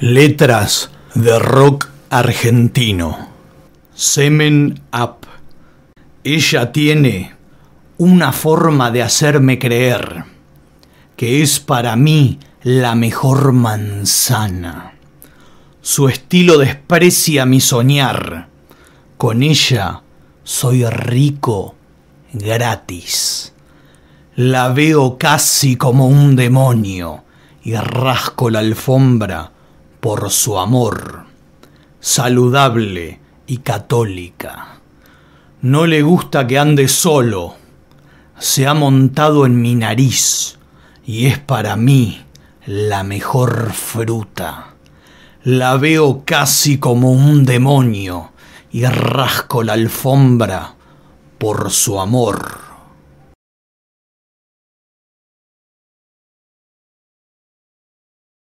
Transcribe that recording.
Letras de rock argentino. Semen Up. Ella tiene una forma de hacerme creer que es para mí la mejor manzana. Su estilo desprecia mi soñar. Con ella soy rico gratis. La veo casi como un demonio y rasco la alfombra por su amor, saludable y católica. No le gusta que ande solo, se ha montado en mi nariz y es para mí la mejor fruta. La veo casi como un demonio y rasco la alfombra por su amor.